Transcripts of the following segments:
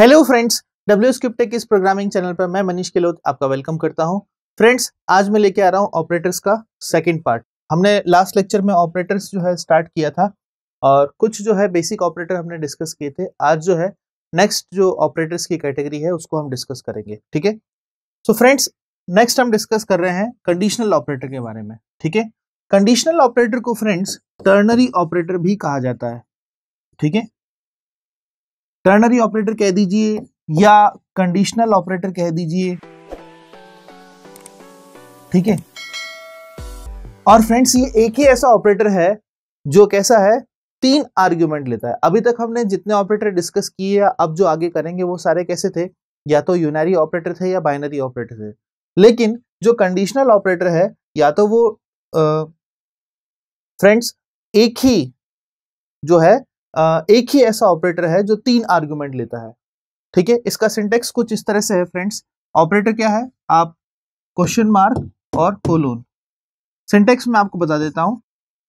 Hello friends W script इस programming channel पर मैं मनीष किलोत आपका वेलकम करता हूं फ्रेंड्स आज मैं लेके आ रहा हूं ऑपरेटर्स का सेकंड पार्ट हमने लास्ट लेक्चर में ऑपरेटर्स जो है स्टार्ट किया था और कुछ जो है बेसिक ऑपरेटर हमने डिस्कस किए थे आज जो है नेक्स्ट जो ऑपरेटर्स की कैटेगरी है उसको हम डिस्कस करेंगे ठीक है सो फ्रेंड्स नेक्स्ट हम डिस्कस कर रहे हैं कंडीशनल ऑपरेटर के बारे में ठीक है कंडीशनल ऑपरेटर को फ्रेंड्स टर्नरी ऑपरेटर भी कहा जाता है ठीक है टर्नरी ऑपरेटर कह दीजिए या कंडीशनल ऑपरेटर कह दीजिए ठीक है और फ्रेंड्स ये एक ही ऐसा ऑपरेटर है जो कैसा है तीन आर्ग्यूमेंट लेता है अभी तक हमने जितने ऑपरेटर डिस्कस किए या अब जो आगे करेंगे वो सारे कैसे थे या तो यूनरी ऑपरेटर थे या बाइनरी ऑपरेटर थे लेकिन जो कंडीशनल ऑपरेटर है या तो वो फ्रेंड्स एक ही जो है एक ही ऐसा ऑपरेटर है जो तीन आर्ग्यूमेंट लेता है ठीक है इसका सिंटेक्स कुछ इस तरह से है फ्रेंड्स ऑपरेटर क्या है आप क्वेश्चन मार्क और कोलोन सिंटेक्स में आपको बता देता हूं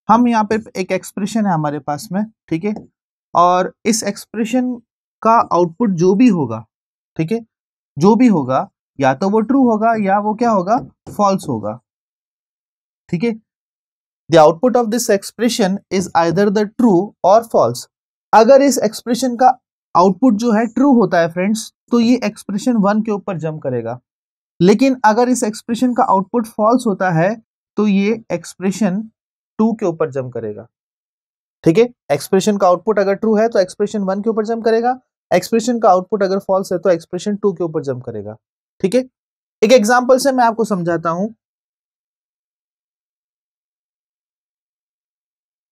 हम यहाँ पे एक एक्सप्रेशन है हमारे पास में ठीक है और इस एक्सप्रेशन का आउटपुट जो भी होगा ठीक है जो भी होगा या तो वो ट्रू होगा या वो क्या होगा फॉल्स होगा ठीक है the output of this expression is either the true और फॉल्स अगर इस एक्सप्रेशन का आउटपुट जो है ट्रू होता है फ्रेंड्स तो ये एक्सप्रेशन वन के ऊपर जम करेगा लेकिन अगर इस एक्सप्रेशन का आउटपुट फॉल्स होता है तो ये एक्सप्रेशन टू के ऊपर जम करेगा ठीक है एक्सप्रेशन का आउटपुट अगर ट्रू है तो एक्सप्रेशन वन के ऊपर जम करेगा एक्सप्रेशन का आउटपुट अगर फॉल्स है तो एक्सप्रेशन टू के ऊपर जम करेगा ठीक है एक एग्जाम्पल से मैं आपको समझाता हूं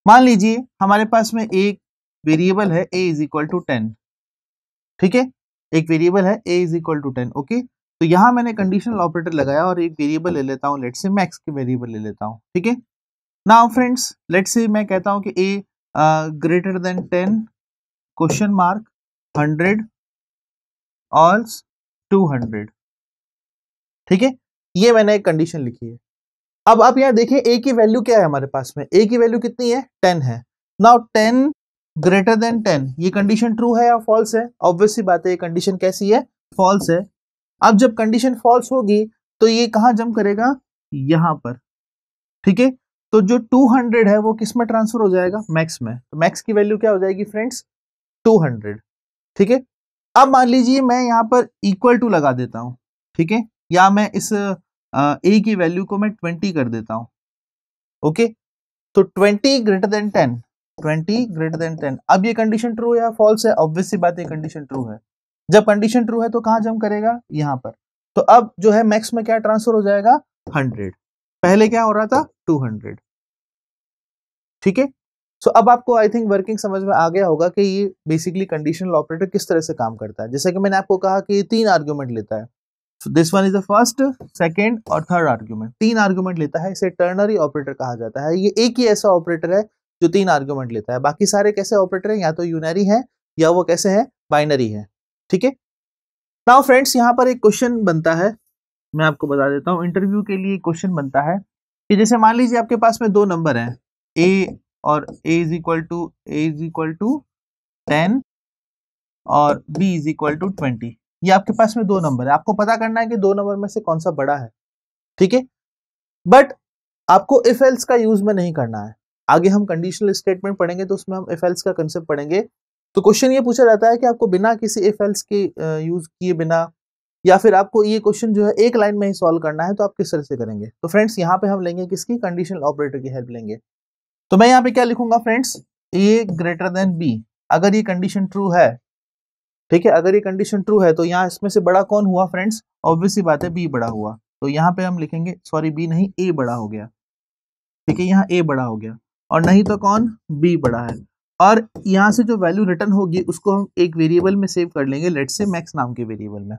मान लीजिए हमारे पास में एक वेरिएबल है A is equal to ten ठीक है एक वेरिएबल है A is equal to ten okay तो यहाँ मैंने कंडीशनल ऑपरेटर लगाया और एक वेरिएबल ले लेता हूँ लेट से मैक्स के वेरिएबल ले लेता हूँ ठीक है ना फ्रेंड्स लेट से मैं कहता हूँ कि A greater than ten question mark hundred else two hundred ठीक है ये मैंने एक कंडीशन लिखी है अब आप यहाँ देखें ए की वैल्यू क्या है हमारे पास में ए की वैल्यू कितनी है टेन है now ten greater than ten ये कंडीशन ट्रू है या फॉल्स है ऑब्वियसली बात है ये कंडीशन कैसी है फॉल्स है अब जब कंडीशन फॉल्स होगी तो ये कहाँ जम करेगा यहां पर ठीक है तो जो 200 है वो किस में ट्रांसफर हो जाएगा मैक्स में तो मैक्स की वैल्यू क्या हो जाएगी फ्रेंड्स 200 ठीक है अब मान लीजिए मैं यहाँ पर इक्वल टू लगा देता हूँ ठीक है या मैं इस ए की वैल्यू को मैं 20 कर देता हूँ ओके तो 20 greater than twenty greater than ten अब ये कंडीशन ट्रू या फॉल्स है सी बात है कंडीशन ट्रू है जब कंडीशन ट्रू है तो कहाँ जम करेगा यहाँ पर तो अब जो है मैक्स में क्या ट्रांसफर हो जाएगा हंड्रेड पहले क्या हो रहा था टू हंड्रेड ठीक है सो अब आपको आई थिंक वर्किंग समझ में आ गया होगा कि ये बेसिकली कंडीशनल ऑपरेटर किस तरह से काम करता है जैसे कि मैंने आपको कहा कि ये तीन आर्ग्यूमेंट लेता है this one is the first second और थर्ड आर्ग्यूमेंट तीन आर्ग्यूमेंट लेता है इसे टर्नरी ऑपरेटर कहा जाता है ये एक ही ऐसा ऑपरेटर है जो तीन आर्ग्यूमेंट लेता है बाकी सारे कैसे ऑपरेटर हैं या तो यूनरी है या वो कैसे है बाइनरी है ठीक है नाउ फ्रेंड्स यहाँ पर एक क्वेश्चन बनता है मैं आपको बता देता हूँ इंटरव्यू के लिए क्वेश्चन बनता है कि जैसे मान लीजिए आपके पास में दो नंबर है ए और A is equal to A is equal to ten और B is equal to twenty ये आपके पास में दो नंबर है आपको पता करना है कि दो नंबर में से कौन सा बड़ा है ठीक है बट आपको इफ एल्स का यूज में नहीं करना है आगे हम कंडीशनल स्टेटमेंट पढ़ेंगे तो उसमें हम एफ एल्स का कंसेप्ट पढ़ेंगे तो क्वेश्चन ये पूछा जाता है कि आपको बिना किसी एफ एल्स के यूज किए बिना या फिर आपको ये क्वेश्चन जो है एक लाइन में ही सॉल्व करना है तो आप किस तरह से करेंगे तो फ्रेंड्स यहाँ पे हम लेंगे किसकी कंडीशनल ऑपरेटर की हेल्प लेंगे तो मैं यहाँ पे क्या लिखूंगा friends A greater than B अगर ये कंडीशन ट्रू है ठीक है अगर ये कंडीशन ट्रू है तो यहाँ इसमें से बड़ा कौन हुआ फ्रेंड्स ऑब्वियसली बात है बी बड़ा हुआ तो यहाँ पे हम लिखेंगे सॉरी बी नहीं ए बड़ा हो गया ठीक है यहाँ ए बड़ा हो गया और नहीं तो कौन बी बड़ा है और यहाँ से जो वैल्यू रिटर्न होगी उसको हम एक वेरिएबल में सेव कर लेंगे लेट से मैक्स नाम के वेरिएबल में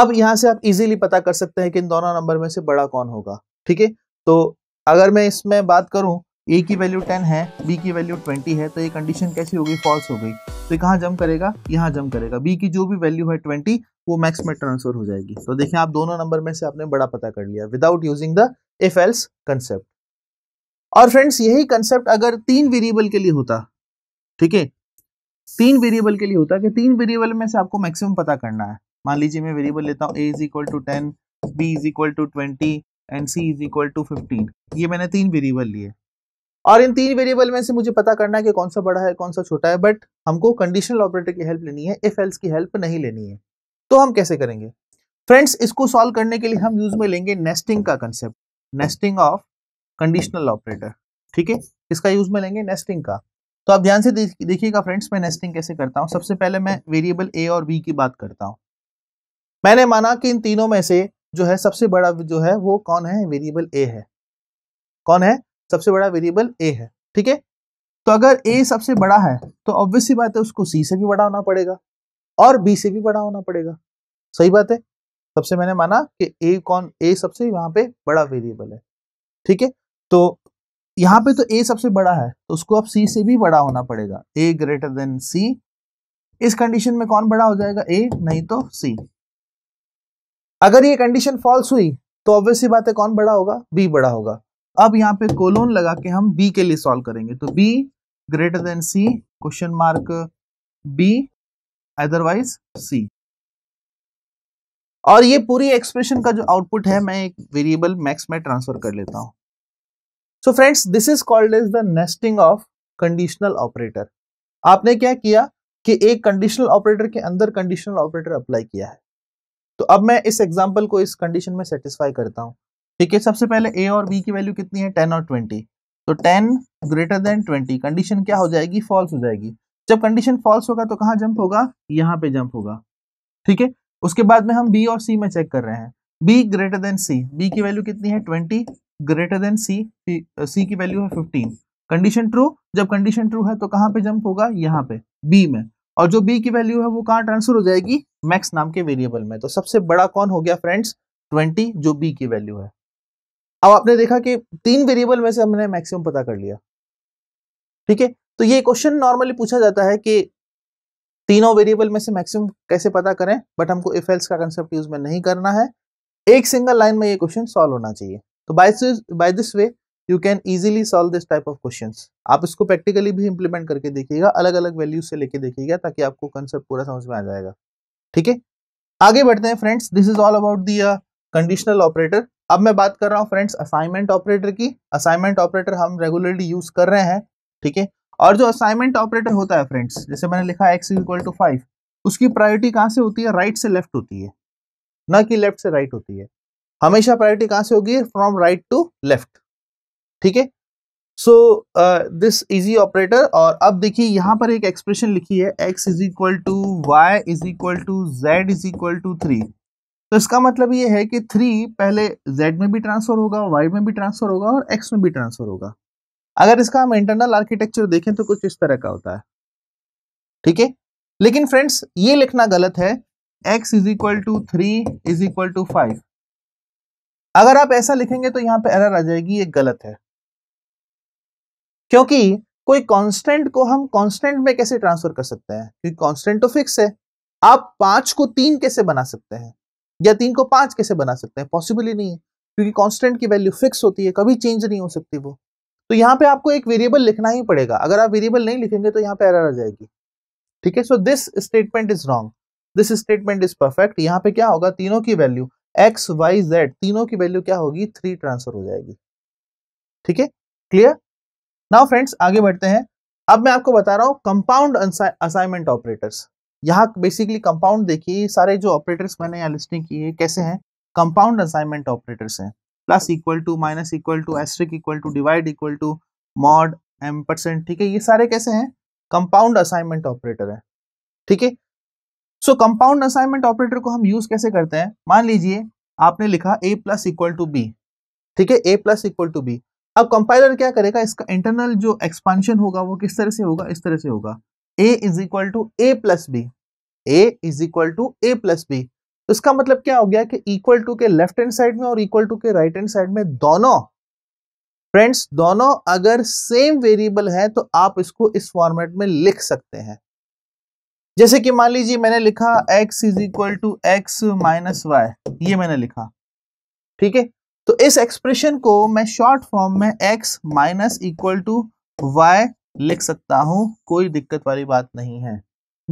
अब यहाँ से आप इजीली पता कर सकते हैं कि इन दोनों नंबर में से बड़ा कौन होगा ठीक है तो अगर मैं इसमें बात करूँ ए की वैल्यू टेन है बी की वैल्यू ट्वेंटी है तो ये कंडीशन कैसी होगी फॉल्स हो गई तो कहाँ जम करेगा यहाँ जम करेगा बी की जो भी वैल्यू है ट्वेंटी वो मैक्स में ट्रांसफर हो जाएगी तो देखिए आप दोनों नंबर में से आपने बड़ा पता कर लिया without using the if else concept और फ्रेंड्स यही कंसेप्ट अगर तीन वेरिएबल के लिए होता ठीक है तीन वेरिएबल के लिए होता कि तीन वेरिएबल में से आपको मैक्सिमम पता करना है मान लीजिए मैं वेरिएबल लेता हूँ A is equal to ten B is equal to twenty and C is equal to fifteen ये मैंने तीन वेरिएबल लिए और इन तीन वेरिएबल में से मुझे पता करना है कि कौन सा बड़ा है कौन सा छोटा है बट हमको कंडीशनल ऑपरेटर की हेल्प लेनी है इफ एल्स की हेल्प नहीं लेनी है तो हम कैसे करेंगे फ्रेंड्स इसको सॉल्व करने के लिए हम यूज में लेंगे नेस्टिंग का concept nesting of conditional operator ठीक है इसका यूज में लेंगे नेस्टिंग का तो आप ध्यान से देखिएगा फ्रेंड्स मैं नेस्टिंग कैसे करता हूँ सबसे पहले मैं वेरिएबल ए और बी की बात करता हूँ मैंने माना कि इन तीनों में से जो है सबसे बड़ा जो है वो कौन है वेरिएबल ए है कौन है सबसे बड़ा वेरिएबल ए है ठीक है तो अगर ए सबसे बड़ा है तो ऑब्वियसली बात है उसको सी से भी बड़ा होना पड़ेगा और बी से भी बड़ा होना पड़ेगा सही बात है सबसे मैंने माना कि ए कौन ए सबसे यहाँ पे बड़ा वेरिएबल है ठीक है तो यहाँ पे तो ए सबसे बड़ा है तो उसको अब सी से भी बड़ा होना पड़ेगा ए ग्रेटर देन सी इस कंडीशन में कौन बड़ा हो जाएगा ए नहीं तो सी अगर ये कंडीशन फॉल्स हुई तो ऑब्वियसली बात है कौन बड़ा होगा बी बड़ा होगा अब यहाँ पे कोलोन लगा के हम बी के लिए सॉल्व करेंगे तो B greater than C question mark B otherwise C और ये पूरी एक्सप्रेशन का जो आउटपुट है मैं एक वेरिएबल मैक्स में ट्रांसफर कर लेता हूँ so friends this is called is the nesting of conditional operator आपने क्या किया कि एक कंडीशनल ऑपरेटर के अंदर कंडीशनल ऑपरेटर अप्लाई किया है तो अब मैं इस एग्जाम्पल को इस कंडीशन में सेटिस्फाई करता हूँ ठीक है सबसे पहले ए और बी की वैल्यू कितनी है टेन और ट्वेंटी तो ten greater than twenty condition क्या हो जाएगी फॉल्स हो जाएगी जब कंडीशन फॉल्स होगा तो कहाँ जंप होगा यहाँ पे जंप होगा ठीक है उसके बाद में हम बी और सी में चेक कर रहे हैं B greater than C B की वैल्यू कितनी है twenty greater than C C की वैल्यू है फिफ्टीन कंडीशन ट्रू जब कंडीशन ट्रू है तो कहाँ पे जंप होगा यहाँ पे बी में और जो बी की वैल्यू है वो कहाँ ट्रांसफर हो जाएगी मैक्स नाम के वेरिएबल में तो सबसे बड़ा कौन हो गया फ्रेंड्स ट्वेंटी जो बी की वैल्यू है अब आपने देखा कि तीन वेरिएबल में से हमने मैक्सिमम पता कर लिया ठीक है तो ये क्वेश्चन नॉर्मली पूछा जाता है कि तीनों वेरिएबल में से मैक्सिमम कैसे पता करें बट हमको इफेल्स का कंसेप्ट यूज में नहीं करना है एक सिंगल लाइन में ये क्वेश्चन सॉल्व होना चाहिए तो by this way you can easily solve this type of question आप इसको प्रैक्टिकली भी इंप्लीमेंट करके देखिएगा अलग अलग वैल्यू से लेके देखिएगा ताकि आपको कंसेप्ट पूरा समझ में आ जाएगा ठीक है आगे बढ़ते हैं friends this is all about the conditional operator अब मैं बात कर रहा हूँ फ्रेंड्स असाइनमेंट ऑपरेटर की असाइनमेंट ऑपरेटर हम रेगुलरली यूज कर रहे हैं ठीक है और जो असाइनमेंट ऑपरेटर होता है फ्रेंड्स जैसे मैंने लिखा है एक्स इक्वल टू फाइव उसकी प्रायोरिटी कहाँ से होती है राइट right से लेफ्ट होती है ना कि लेफ्ट से राइट right होती है हमेशा प्रायोरिटी कहां से होगी फ्रॉम राइट टू लेफ्ट ठीक है सो दिस इजी ऑपरेटर और अब देखिए यहां पर एक एक्सप्रेशन लिखी है x is equal to Y is equal to Z is equal to three तो इसका मतलब ये है कि थ्री पहले z में भी ट्रांसफर होगा y में भी ट्रांसफर होगा और x में भी ट्रांसफर होगा अगर इसका हम इंटरनल आर्किटेक्चर देखें तो कुछ इस तरह का होता है ठीक है लेकिन फ्रेंड्स ये लिखना गलत है x is equal to three is equal to five अगर आप ऐसा लिखेंगे तो यहाँ पे एरर आ जाएगी ये गलत है क्योंकि कोई कांस्टेंट को हम कांस्टेंट में कैसे ट्रांसफर कर सकते हैं क्योंकि कांस्टेंट तो फिक्स है आप पांच को तीन कैसे बना सकते हैं या तीन को पांच कैसे बना सकते हैं पॉसिबल ही नहीं है क्योंकि कांस्टेंट की वैल्यू फिक्स होती है कभी चेंज नहीं हो सकती वो तो यहाँ पे आपको एक वेरिएबल लिखना ही पड़ेगा अगर आप वेरिएबल नहीं लिखेंगे तो यहाँ पे एरर आ जाएगी ठीक है so this statement is wrong this statement is perfect यहाँ पे क्या होगा तीनों की वैल्यू एक्स वाई जेड तीनों की वैल्यू क्या होगी थ्री ट्रांसफर हो जाएगी ठीक है क्लियर नाउ फ्रेंड्स आगे बढ़ते हैं अब मैं आपको बता रहा हूं कंपाउंड असाइनमेंट ऑपरेटर्स यहाँ बेसिकली कंपाउंड देखिए सारे जो ऑपरेटर्स मैंने यहाँ लिस्टिंग किए कैसे हैं कंपाउंड असाइनमेंट ऑपरेटर्स हैं plus equal to minus equal to asterisk equal to divide equal to mod M percent ठीक है ये सारे कैसे हैं कंपाउंड असाइनमेंट ऑपरेटर है ठीक है सो कंपाउंड असाइनमेंट ऑपरेटर को हम यूज कैसे करते हैं मान लीजिए आपने लिखा A plus equal to B ठीक है A plus equal to B अब कंपाइलर क्या करेगा इसका इंटरनल जो एक्सपांशन होगा वो किस तरह से होगा इस तरह से होगा A is equal to A plus B A is equal to A plus B इसका मतलब क्या हो गया कि इक्वल टू के लेफ्ट हैंड साइड में और इक्वल टू के राइट हैंड साइड में दोनों फ्रेंड्स दोनों अगर सेम वेरिएबल है तो आप इसको इस फॉर्मेट में लिख सकते हैं जैसे कि मान लीजिए मैंने लिखा x is equal to X minus Y ये मैंने लिखा ठीक है तो इस एक्सप्रेशन को मैं शॉर्ट फॉर्म में x minus equal to Y लिख सकता हूं कोई दिक्कत वाली बात नहीं है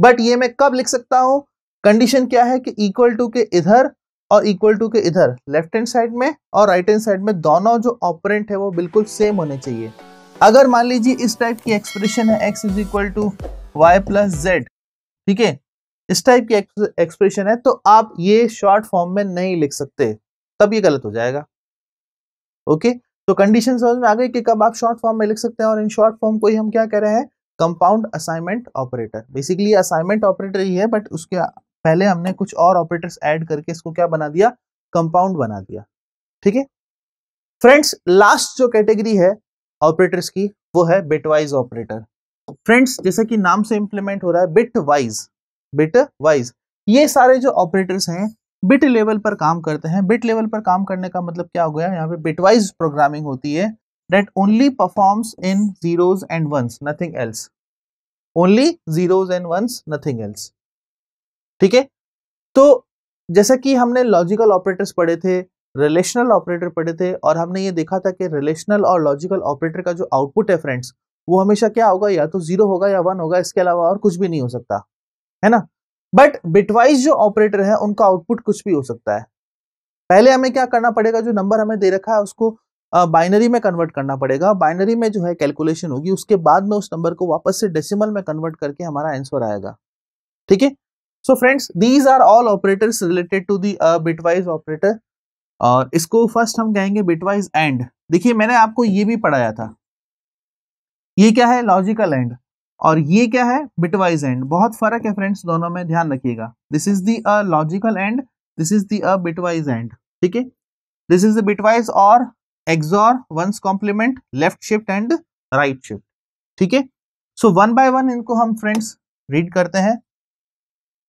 बट ये मैं कब लिख सकता हूं कंडीशन क्या है कि इक्वल टू के इधर और इक्वल टू के इधर लेफ्ट हैंड साइड में और राइट हैंड साइड में दोनों जो ऑपरेंट है वो बिल्कुल सेम होने चाहिए अगर मान लीजिए इस टाइप की एक्सप्रेशन है x is equal to Y plus Z ठीक है इस टाइप की एक्सप्रेशन है तो आप ये शॉर्ट फॉर्म में नहीं लिख सकते तब ये गलत हो जाएगा ओके तो कंडीशन समझ में आ गई कि कब आप शॉर्ट फॉर्म में लिख सकते हैं और इन शॉर्ट फॉर्म को ही हम क्या कह रहे हैं compound assignment operator basically assignment operator ही है बट उसके पहले हमने कुछ और ऑपरेटर्स ऐड करके इसको क्या बना दिया कंपाउंड बना दिया ठीक है फ्रेंड्स लास्ट जो कैटेगरी है ऑपरेटर्स की वो है बिटवाइज ऑपरेटर फ्रेंड्स जैसे कि नाम से इंप्लीमेंट हो रहा है बिट वाइज बिट वाइज ये सारे जो ऑपरेटर्स हैं बिट लेवल पर काम करते हैं बिट लेवल पर काम करने का मतलब क्या हो गया यहाँ पे बिट वाइज प्रोग्रामिंग होती है that only performs in zeros and ones nothing else only zeros and ones nothing else ठीक है तो जैसा कि हमने लॉजिकल ऑपरेटर्स पढ़े थे रिलेशनल ऑपरेटर पढ़े थे और हमने ये देखा था कि रिलेशनल और लॉजिकल ऑपरेटर का जो आउटपुट है फ्रेंड्स वो हमेशा क्या होगा या तो जीरो होगा या वन होगा इसके अलावा और कुछ भी नहीं हो सकता है ना बट बिटवाइज जो ऑपरेटर है उनका आउटपुट कुछ भी हो सकता है पहले हमें क्या करना पड़ेगा जो नंबर हमें दे रखा है उसको बाइनरी में कन्वर्ट करना पड़ेगा बाइनरी में जो है कैलकुलेशन होगी उसके बाद में उस नंबर को वापस से डेसिमल में कन्वर्ट करके हमारा आंसर आएगा ठीक है so friends these are all operators related to the bitwise operator और इसको फर्स्ट हम कहेंगे बिटवाइज एंड देखिए मैंने आपको ये भी पढ़ाया था ये क्या है लॉजिकल एंड और ये क्या है बिटवाइज एंड बहुत फर्क है फ्रेंड्स दोनों में ध्यान रखिएगा this is the a logical and this is the a bitwise and ठीक है दिस इज द बिटवाइज और XOR one's complement left shift and right shift ठीक है सो वन बाय वन इनको हम फ्रेंड्स रीड करते हैं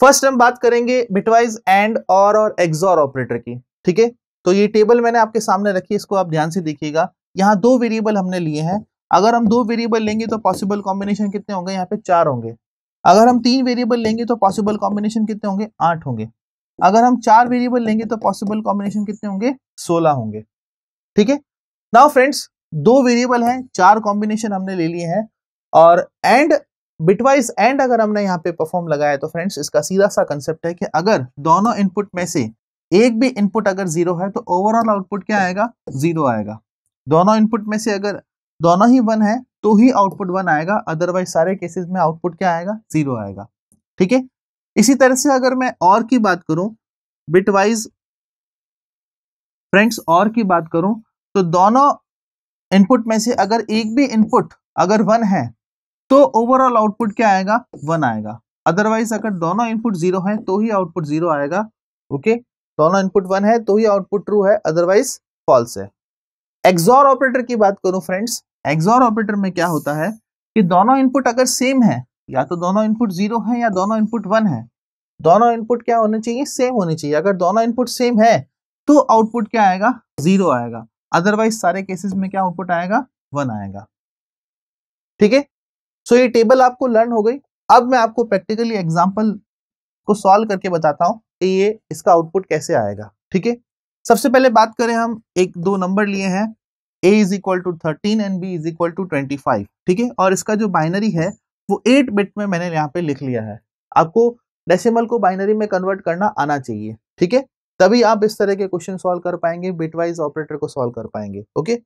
फर्स्ट हम बात करेंगे बिटवाइज एंड और और एक्सॉर ऑपरेटर की ठीक है तो ये टेबल मैंने आपके सामने रखी इसको आप ध्यान से देखिएगा यहाँ दो वेरिएबल हमने लिए हैं अगर हम दो वेरिएबल लेंगे तो पॉसिबल कॉम्बिनेशन कितने होंगे यहाँ पे चार होंगे अगर हम तीन वेरिएबल लेंगे तो पॉसिबल कॉम्बिनेशन कितने होंगे आठ होंगे अगर हम चार वेरिएबल लेंगे तो पॉसिबल कॉम्बिनेशन कितने होंगे सोलह होंगे ठीक है नाउ फ्रेंड्स दो वेरिएबल हैं चार कॉम्बिनेशन हमने ले लिए हैं और एंड बिटवाइज एंड अगर हमने यहाँ पे परफॉर्म लगाया तो फ्रेंड्स इसका सीधा सा कंसेप्ट है कि अगर दोनों इनपुट में से एक भी इनपुट अगर जीरो है तो ओवरऑल आउटपुट क्या आएगा जीरो आएगा दोनों इनपुट में से अगर दोनों ही वन है तो ही आउटपुट वन आएगा अदरवाइज सारे केसेस में आउटपुट क्या आएगा जीरो आएगा ठीक है इसी तरह से अगर मैं और की बात करूं बिटवाइज फ्रेंड्स और की बात करूं तो दोनों इनपुट में से अगर एक भी इनपुट अगर वन है तो ओवरऑल आउटपुट क्या आएगा वन आएगा अदरवाइज अगर दोनों इनपुट जीरो है तो ही आउटपुट जीरो आएगा ओके दोनों इनपुट वन है तो ही आउटपुट ट्रू है अदरवाइज फॉल्स है एक्सॉर ऑपरेटर की बात करूं फ्रेंड्स एक्सॉर ऑपरेटर में क्या होता है कि दोनों इनपुट अगर सेम है या तो दोनों इनपुट जीरो है या दोनों इनपुट वन है दोनों इनपुट क्या होने चाहिए सेम होने चाहिए अगर दोनों इनपुट सेम है तो आउटपुट क्या आएगा जीरो आएगा अदरवाइज सारे केसेस में क्या आउटपुट आएगा वन आएगा ठीक है सो ये टेबल आपको लर्न हो गई अब मैं आपको प्रैक्टिकली एग्जाम्पल को सॉल्व करके बताता हूं कि ये इसका आउटपुट कैसे आएगा ठीक है सबसे पहले बात करें हम एक दो नंबर लिए हैं A is equal to thirteen and B is equal to twenty five ठीक है और इसका जो बाइनरी है वो एट बिट में मैंने यहाँ पे लिख लिया है आपको डेसिमल को बाइनरी में कन्वर्ट करना आना चाहिए ठीक है तभी आप इस तरह के क्वेश्चन सॉल्व कर पाएंगे बिटवाइज ऑपरेटर को सॉल्व कर पाएंगे ओके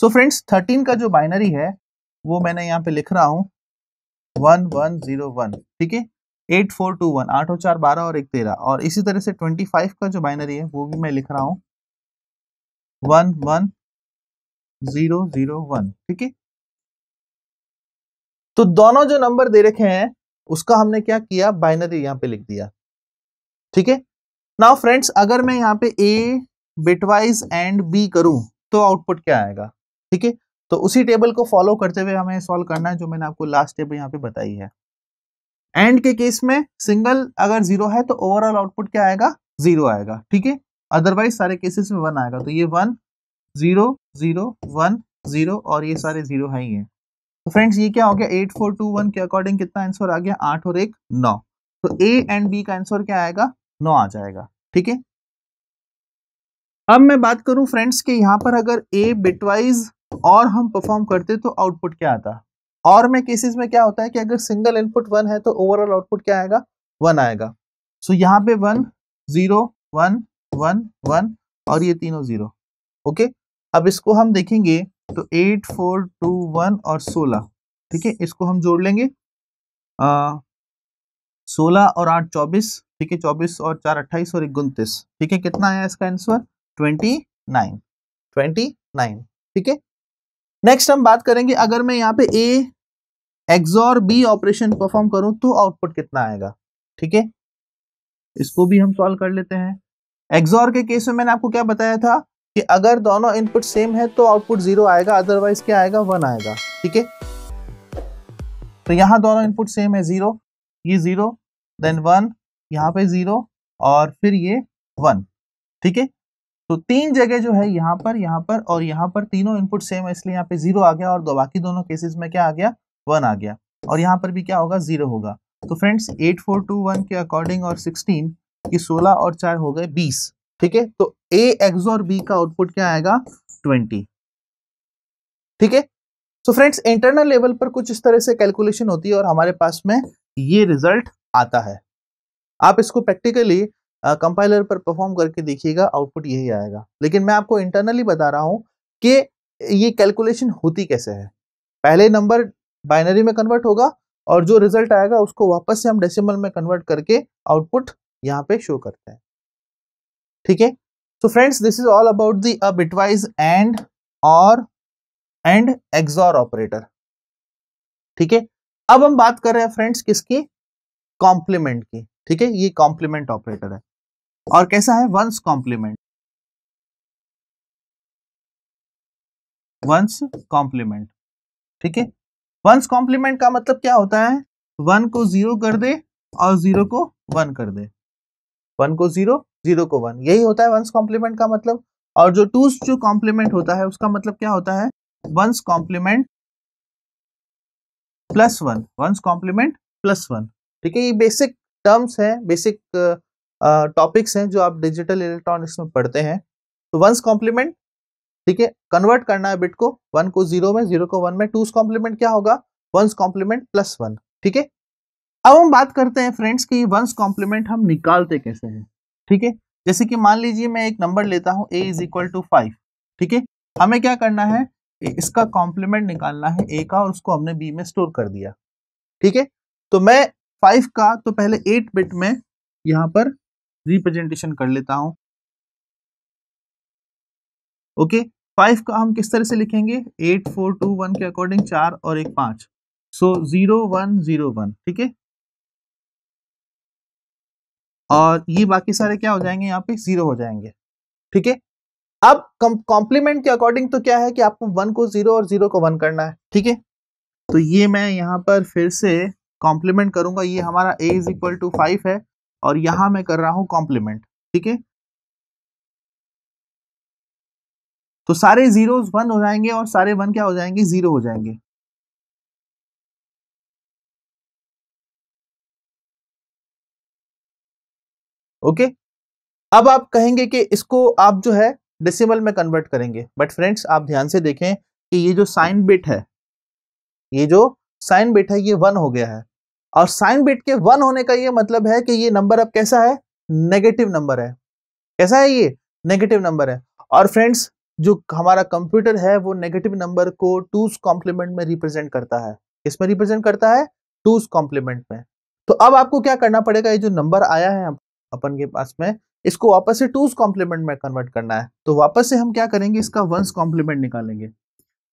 सो फ्रेंड्स थर्टीन का जो बाइनरी है वो मैंने यहाँ पे लिख रहा हूँ वन वन जीरो वन ठीक है एट फोर टू वन आठ और चार बारह और एक तेरह और इसी तरह से ट्वेंटी फाइव का जो बाइनरी है वो भी मैं लिख रहा हूँ one one zero zero one ठीक है तो दोनों जो नंबर दे रखे हैं उसका हमने क्या किया बाइनरी यहाँ पे लिख दिया ठीक है नाउ फ्रेंड्स अगर मैं यहाँ पे ए बिटवाइज एंड बी करूं तो आउटपुट क्या आएगा ठीक है तो उसी टेबल को फॉलो करते हुए हमें सॉल्व करना है जो मैंने आपको लास्ट टेबल यहाँ पे बताई है एंड के केस में सिंगल अगर जीरो है तो ओवरऑल आउटपुट क्या आएगा जीरो आएगा ठीक है अदरवाइज सारे केसेस में वन आएगा तो ये one zero zero one zero और ये सारे जीरो है ही है तो फ्रेंड्स ये क्या हो गया एट फोर टू वन के अकॉर्डिंग कितना आंसर आ गया आठ और एक नौ तो ए एंड बी का आंसर क्या आएगा नौ आ जाएगा ठीक है अब मैं बात करूं फ्रेंड्स के यहाँ पर अगर ए बिटवाइज और हम परफॉर्म करते तो आउटपुट क्या आता और में केसेस में क्या होता है कि अगर सिंगल इनपुट वन है तो ओवरऑल आउटपुट क्या आएगा वन आएगा सो so, यहाँ पे one zero one one one और ये तीनों जीरो ओके अब इसको हम देखेंगे तो एट फोर टू वन और सोलह ठीक है इसको हम जोड़ लेंगे सोलह और आठ चौबीस ठीक है चौबीस और चार अट्ठाईस और इकतीस ठीक है कितना आया इसका answer twenty nine twenty nine ठीक है नेक्स्ट हम बात करेंगे अगर मैं यहाँ पे A XOR B operation perform करूं तो आउटपुट कितना आएगा ठीक है इसको भी हम सॉल्व कर लेते हैं एक्सॉर के केस में मैंने आपको क्या बताया था कि अगर दोनों इनपुट सेम है तो आउटपुट जीरो आएगा अदरवाइज क्या आएगा वन आएगा ठीक है तो यहाँ दोनों इनपुट सेम है जीरो ये जीरो देन वन यहाँ पे जीरो और फिर ये वन ठीक है तो तीन जगह जो है यहाँ पर यहाँ पर और यहाँ पर तीनों इनपुट सेम है इसलिए यहाँ पे जीरो आ गया और दो बाकी दोनों केसेस में क्या आ गया वन आ गया और यहाँ पर भी क्या होगा जीरो होगा तो friends eight four two one के अकॉर्डिंग और सिक्सटीन की सोलह और चार हो गए बीस ठीक है तो ए एक्स और बी का आउटपुट क्या आएगा ट्वेंटी ठीक है सो फ्रेंड्स इंटरनल लेवल पर कुछ इस तरह से कैलकुलेशन होती है और हमारे पास में ये रिजल्ट आता है आप इसको प्रैक्टिकली कंपाइलर पर परफॉर्म करके देखिएगा आउटपुट यही आएगा लेकिन मैं आपको इंटरनली बता रहा हूँ कि ये कैलकुलेशन होती कैसे है पहले नंबर बाइनरी में कन्वर्ट होगा और जो रिजल्ट आएगा उसको वापस से हम डेसिमल में कन्वर्ट करके आउटपुट यहाँ पे शो करते हैं ठीक है so friends this is all about the अब बिटवाइज एंड और एंड एग्जॉर ऑपरेटर ठीक है अब हम बात कर रहे हैं फ्रेंड्स किसकी कॉम्प्लीमेंट की ठीक है ये कॉम्प्लीमेंट ऑपरेटर है और कैसा है वंस कॉम्प्लीमेंट वंस कॉम्प्लीमेंट ठीक है वंस कॉम्प्लीमेंट का मतलब क्या होता है वन को जीरो कर दे और जीरो को वन कर दे वन को जीरो जीरो को वन यही होता है वंस कॉम्प्लीमेंट का मतलब और जो टू जो कॉम्प्लीमेंट होता है उसका मतलब क्या होता है one's complement plus one one's complement plus one ठीक है ये बेसिक टर्म्स है बेसिक टॉपिक्स हैं जो आप डिजिटल इलेक्ट्रॉनिक्स में पढ़ते हैं तो वंस कॉम्प्लीमेंट ठीक है कन्वर्ट करना है बिट को वन को जीरो में जीरो को वन में टूस कॉम्प्लीमेंट क्या होगा वंस कॉम्प्लीमेंट प्लस वन ठीक है अब हम बात करते हैं फ्रेंड्स की वंस कॉम्प्लीमेंट हम निकालते कैसे हैं ठीक है जैसे कि मान लीजिए मैं एक नंबर लेता हूं A is equal to five ठीक है हमें क्या करना है इसका कॉम्प्लीमेंट निकालना है ए का और उसको हमने बी में स्टोर कर दिया ठीक है तो मैं फाइव का तो पहले एट बिट में यहाँ पर रिप्रेजेंटेशन कर लेता हूं ओके फाइव का हम किस तरह से लिखेंगे एट फोर टू वन के अकॉर्डिंग चार और एक पांच so zero one zero one ठीक है और ये बाकी सारे क्या हो जाएंगे यहाँ पे जीरो हो जाएंगे ठीक है अब कॉम्प्लीमेंट के अकॉर्डिंग तो क्या है कि आपको वन को जीरो और जीरो को वन करना है ठीक है तो ये मैं यहाँ पर फिर से कॉम्प्लीमेंट करूंगा ये हमारा A is equal to five है और अच्छा। यहां मैं कर रहा हूं कॉम्प्लीमेंट ठीक है तो सारे जीरो वन हो जाएंगे और सारे वन क्या हो जाएंगे जीरो हो जाएंगे ओके अब आप कहेंगे कि इसको आप जो है डेसिमल में कन्वर्ट करेंगे बट फ्रेंड्स आप ध्यान से देखें कि ये जो साइन बिट है ये जो साइन बिट है ये वन हो गया है और साइन बिट के वन होने का ये मतलब है कि ये नंबर अब कैसा है नेगेटिव नंबर है कैसा है ये नेगेटिव नंबर है और फ्रेंड्स जो हमारा कंप्यूटर है वो नेगेटिव नंबर को टूज कॉम्प्लीमेंट में रिप्रेजेंट करता है इसमें रिप्रेजेंट करता है टूज कॉम्प्लीमेंट में तो अब आपको क्या करना पड़ेगा ये जो नंबर आया है अपन के पास में इसको वापस से टूज कॉम्प्लीमेंट में कन्वर्ट करना है तो वापस से हम क्या करेंगे इसका वंस कॉम्प्लीमेंट निकालेंगे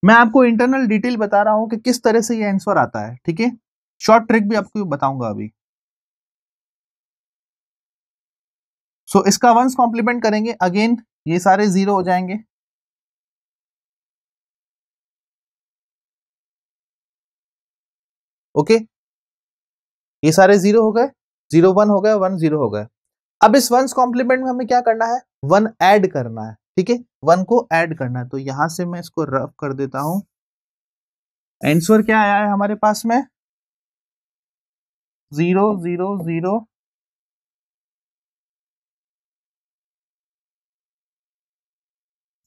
मैं आपको इंटरनल डिटेल बता रहा हूँ कि किस तरह से ये आंसर आता है ठीक है शॉर्ट ट्रिक भी आपको बताऊंगा अभी सो so, इसका वंस कॉम्प्लीमेंट करेंगे अगेन ये सारे जीरो हो जाएंगे ओके okay? ये सारे जीरो हो गए जीरो वन हो गए वन जीरो हो गए अब इस वंस कॉम्प्लीमेंट में हमें क्या करना है वन ऐड करना है ठीक है वन को ऐड करना है तो यहां से मैं इसको रफ कर देता हूं आंसर क्या आया है हमारे पास में zero zero zero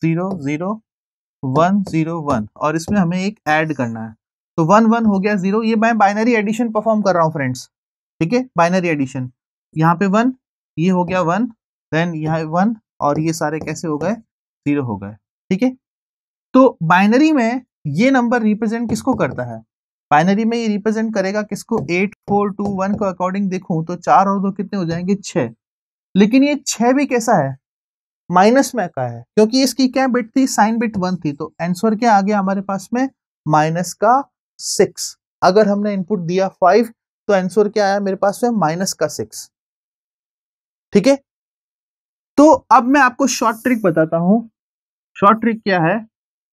zero zero one zero one और इसमें हमें एक ऐड करना है तो वन वन हो गया ज़ीरो ये मैं बाइनरी एडिशन परफॉर्म कर रहा हूँ फ्रेंड्स ठीक है बाइनरी एडिशन यहाँ पे वन ये हो गया वन देन यहाँ वन और ये सारे कैसे हो गए ज़ीरो हो गए ठीक है तो बाइनरी में ये नंबर रिप्रेजेंट किसको करता है बाइनरी में ये रिप्रेजेंट करेगा किसको एट फोर टू वन को अकॉर्डिंग देखूं तो चार और दो कितने हो जाएंगे छ लेकिन ये छः भी कैसा है माइनस में का है क्योंकि इसकी क्या बिट थी साइन बिट वन थी तो आंसर क्या आ गया हमारे पास में माइनस का सिक्स अगर हमने इनपुट दिया फाइव तो आंसर क्या आया मेरे पास में माइनस का सिक्स ठीक है तो अब मैं आपको शॉर्ट ट्रिक बताता हूं शॉर्ट ट्रिक क्या है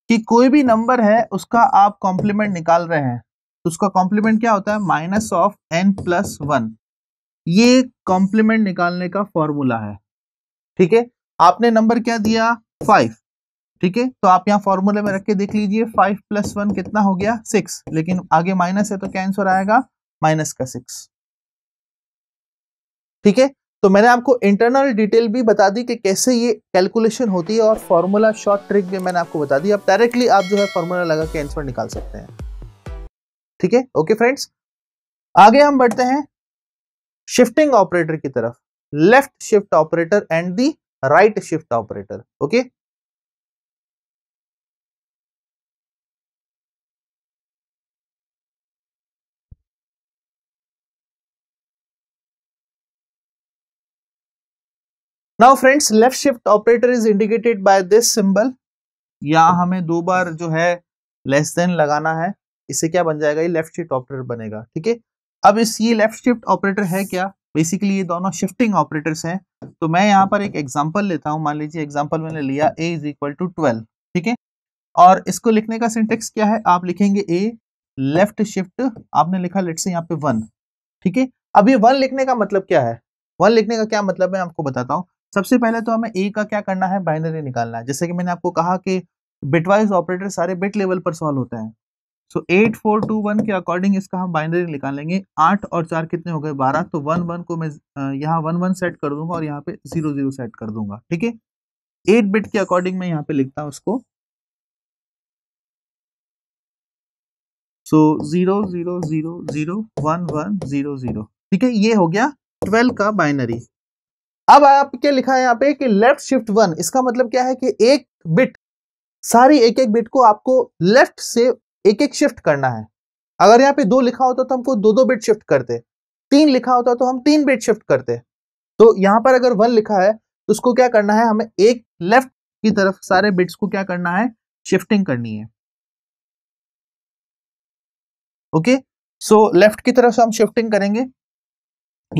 कि कोई भी नंबर है उसका आप कॉम्प्लीमेंट निकाल रहे हैं तो उसका कॉम्प्लीमेंट क्या होता है minus of N plus one ये कॉम्प्लीमेंट निकालने का फॉर्मूला है ठीक है आपने नंबर क्या दिया फाइव ठीक है तो आप यहाँ फॉर्मूले में रख के देख लीजिए फाइव प्लस वन कितना हो गया सिक्स लेकिन आगे माइनस है तो क्या आंसर आएगा माइनस का सिक्स ठीक है तो मैंने आपको इंटरनल डिटेल भी बता दी कि कैसे ये कैलकुलेशन होती है और फॉर्मूला शॉर्ट ट्रिक भी मैंने आपको बता दी आप डायरेक्टली आप जो है फॉर्मूला लगा के आंसर निकाल सकते हैं ठीक है ओके फ्रेंड्स आगे हम बढ़ते हैं शिफ्टिंग ऑपरेटर की तरफ left shift operator and the right shift operator okay now friends left shift operator is indicated by this symbol या हमें दो बार जो है लेस देन लगाना है इससे क्या बन जाएगा ये लेफ्ट शिफ्ट ऑपरेटर बनेगा ठीक है अब इस ये लेफ्ट शिफ्ट ऑपरेटर है क्या बेसिकली ये दोनों शिफ्टिंग ऑपरेटर्स हैं तो मैं यहाँ पर एक एग्जाम्पल लेता हूँ मान लीजिए एग्जाम्पल मैंने लिया A is equal to twelve ठीक है और इसको लिखने का सिंटेक्स क्या है आप लिखेंगे ए लेफ्ट शिफ्ट आपने लिखा लेट से यहाँ पे वन ठीक है अब ये वन लिखने का मतलब क्या है वन लिखने का क्या मतलब है आपको बताता हूँ सबसे पहले तो हमें ए का क्या करना है बाइनरी निकालना है जैसे कि मैंने आपको कहा कि बिटवाइज ऑपरेटर सारे बिट लेवल पर सॉल्व होता है so eight four two one के अकॉर्डिंग इसका हम बाइनरी निकाल लेंगे आठ और चार कितने हो गए बारह तो वन वन को मैं यहाँ वन वन सेट कर दूंगा और यहाँ पे जीरो जीरो सेट कर दूंगा ठीक है एट बिट के अकॉर्डिंग मैं यहाँ पे लिखता हूँ उसको so zero zero zero zero one one zero zero ठीक है ये हो गया ट्वेल्व का बाइनरी अब आप क्या लिखा है यहाँ पे कि लेफ्ट शिफ्ट वन इसका मतलब क्या है कि एक बिट सारी एक एक बिट को आपको लेफ्ट से एक एक शिफ्ट करना है अगर यहाँ पे दो लिखा होता तो हमको दो दो बिट शिफ्ट करते तीन लिखा होता तो हम तीन बिट शिफ्ट करते तो यहाँ पर अगर वन लिखा है तो उसको क्या करना है हमें एक लेफ्ट की तरफ सारे बिट्स को क्या करना है शिफ्टिंग करनी है ओके सो लेफ्ट की तरफ से हम शिफ्टिंग करेंगे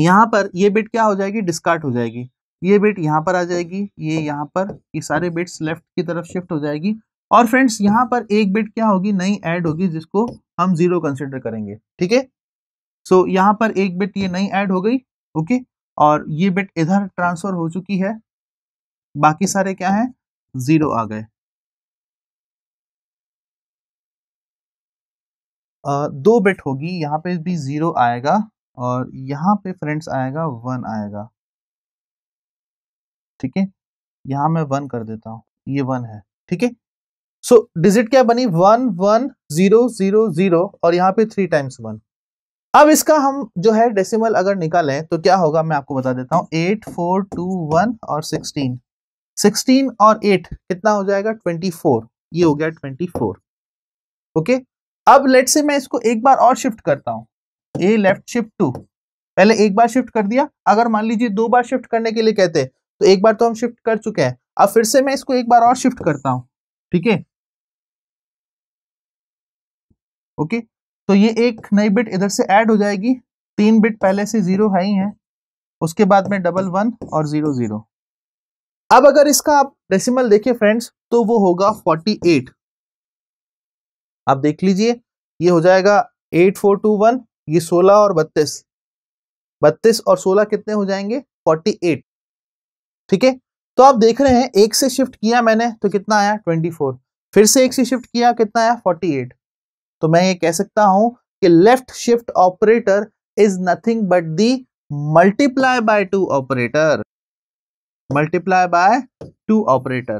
यहां पर ये बिट क्या हो जाएगी डिस्कार्ड हो जाएगी ये बिट यहां पर आ जाएगी ये यहाँ पर ये सारे बिट्स लेफ्ट की तरफ शिफ्ट हो जाएगी और फ्रेंड्स यहां पर एक बिट क्या होगी नई ऐड होगी जिसको हम जीरो कंसिडर करेंगे ठीक है सो यहां पर एक बिट ये नई ऐड हो गई ओके और ये बिट इधर ट्रांसफर हो चुकी है बाकी सारे क्या है जीरो आ गए दो बिट होगी यहां पे भी जीरो आएगा और यहां पे फ्रेंड्स आएगा वन आएगा ठीक है यहां मैं वन कर देता हूं ये वन है ठीक है सो डिजिट क्या बनी one one zero zero zero और यहाँ पे थ्री टाइम्स वन अब इसका हम जो है डेसिमल अगर निकालें तो क्या होगा मैं आपको बता देता हूँ एट फोर टू वन और सिक्सटीन सिक्सटीन और एट कितना हो जाएगा ट्वेंटी फोर ये हो गया ट्वेंटी फोर ओके अब लेट से मैं इसको एक बार और शिफ्ट करता हूँ ए लेफ्ट शिफ्ट टू पहले एक बार शिफ्ट कर दिया अगर मान लीजिए दो बार शिफ्ट करने के लिए कहते तो एक बार तो हम शिफ्ट कर चुके हैं अब फिर से मैं इसको एक बार और शिफ्ट करता हूँ ठीक है ओके तो ये एक नई बिट इधर से ऐड हो जाएगी तीन बिट पहले से जीरो है ही है उसके बाद में डबल वन और जीरो जीरो अब अगर इसका आप डेसिमल देखिए फ्रेंड्स तो वो होगा फोर्टी एट आप देख लीजिए ये हो जाएगा एट फोर टू वन ये सोलह और बत्तीस बत्तीस और सोलह कितने हो जाएंगे फोर्टी एट ठीक है तो आप देख रहे हैं एक से शिफ्ट किया मैंने तो कितना आया ट्वेंटी फोर फिर से एक से शिफ्ट किया कितना आया फोर्टी एट तो मैं ये कह सकता हूं कि left shift operator is nothing but the multiply by two operator multiply by two operator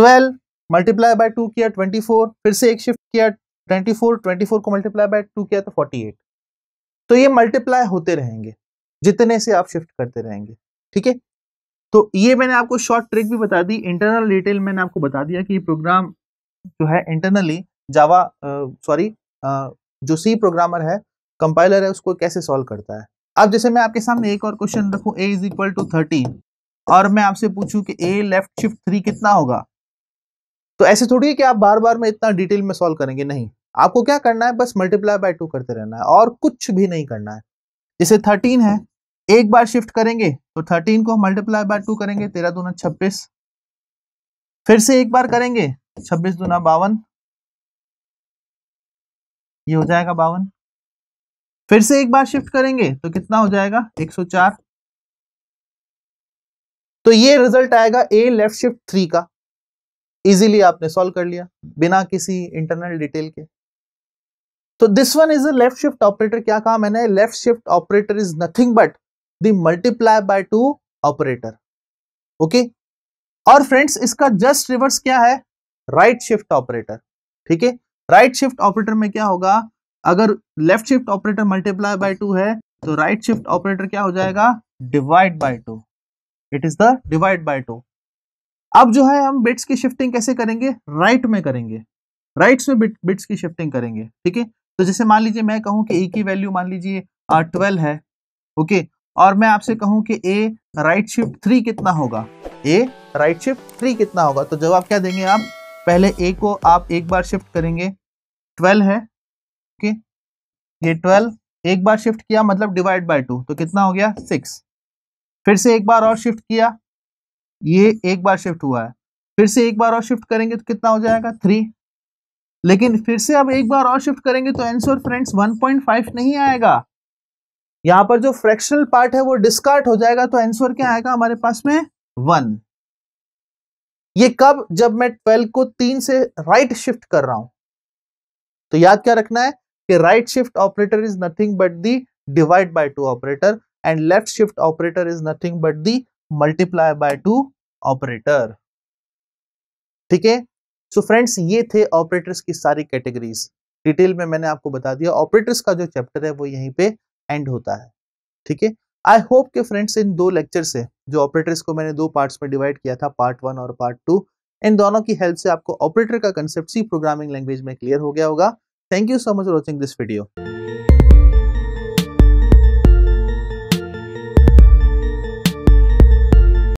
twelve multiply by two किया ट्वेंटी फोर फिर से एक शिफ्ट किया ट्वेंटी फोर ट्वेंटी फोर को मल्टीप्लाई बाय टू किया तो फोर्टी एट तो ये मल्टीप्लाई होते रहेंगे जितने से आप शिफ्ट करते रहेंगे ठीक है तो ये मैंने आपको शॉर्ट ट्रिक भी बता दी इंटरनल डिटेल मैंने आपको बता दिया कि ये प्रोग्राम जो है इंटरनली जावा सॉरी जो सी प्रोग्रामर है कंपाइलर है उसको कैसे सॉल्व करता है अब जैसे मैं आपके सामने एक और क्वेश्चन रखूं A is equal to thirteen और मैं आपसे पूछूं कि ए लेफ्ट शिफ्ट थ्री कितना होगा तो ऐसे थोड़ी है कि आप बार बार में इतना डिटेल में सॉल्व करेंगे नहीं आपको क्या करना है बस मल्टीप्लाई बाय टू करते रहना है और कुछ भी नहीं करना है जैसे थर्टीन है एक बार शिफ्ट करेंगे तो थर्टीन को मल्टीप्लाई बाय टू करेंगे तेरह दूना छब्बीस फिर से एक बार करेंगे छब्बीस दूना बावन ये हो जाएगा बावन फिर से एक बार शिफ्ट करेंगे तो कितना हो जाएगा 104 तो ये रिजल्ट आएगा ए लेफ्ट शिफ्ट थ्री का इजीली आपने सॉल्व कर लिया बिना किसी इंटरनल डिटेल के तो this one is a left shift operator क्या कहा मैंने left shift operator is nothing but the multiply by two operator okay और फ्रेंड्स इसका जस्ट रिवर्स क्या है राइट शिफ्ट ऑपरेटर ठीक है राइट शिफ्ट ऑपरेटर में क्या होगा अगर left shift operator multiply by two है तो राइट शिफ्ट ऑपरेटर क्या हो जाएगा divide by two it is the divide by two अब जो है हम बिट्स की शिफ्टिंग कैसे करेंगे राइट right में करेंगे राइट्स में बिट बिट्स की शिफ्टिंग करेंगे ठीक है तो जैसे मान लीजिए मैं कहूँ कि ए की वैल्यू मान लीजिए ट्वेल्व है ओके और मैं आपसे कहूँ कि ए राइट शिफ्ट थ्री कितना होगा ए राइट शिफ्ट थ्री कितना होगा तो जवाब क्या देंगे आप पहले ए को आप एक बार शिफ्ट करेंगे ट्वेल्व है ओके ये ट्वेल्व एक बार शिफ्ट किया मतलब डिवाइड बाय टू तो कितना हो गया सिक्स फिर से एक बार और शिफ्ट किया ये एक बार शिफ्ट हुआ है फिर से एक बार और शिफ्ट करेंगे तो कितना हो जाएगा थ्री लेकिन फिर से अब एक बार और शिफ्ट करेंगे तो आंसर फ्रेंड्स 1.5 नहीं आएगा यहां पर जो फ्रैक्शनल पार्ट है वो डिस्कार्ड हो जाएगा तो आंसर क्या आएगा हमारे पास में वन ये कब जब मैं ट्वेल्व को तीन से राइट शिफ्ट कर रहा हूं तो याद क्या रखना है कि right shift operator is nothing but the divide by two operator and left shift operator is nothing but the multiply by two operator ठीक है सो फ्रेंड्स ये थे ऑपरेटर्स की सारी कैटेगरीज डिटेल में मैंने आपको बता दिया ऑपरेटर्स का जो चैप्टर है वो यहीं पे एंड होता है ठीक है आई होप के फ्रेंड्स इन दो लेक्चर से जो ऑपरेटर्स को मैंने दो पार्ट्स में डिवाइड किया था पार्ट वन और पार्ट टू इन दोनों की हेल्प से आपको ऑपरेटर का कंसेप्ट सी प्रोग्रामिंग लैंग्वेज में क्लियर हो गया होगा thank you so much watching this video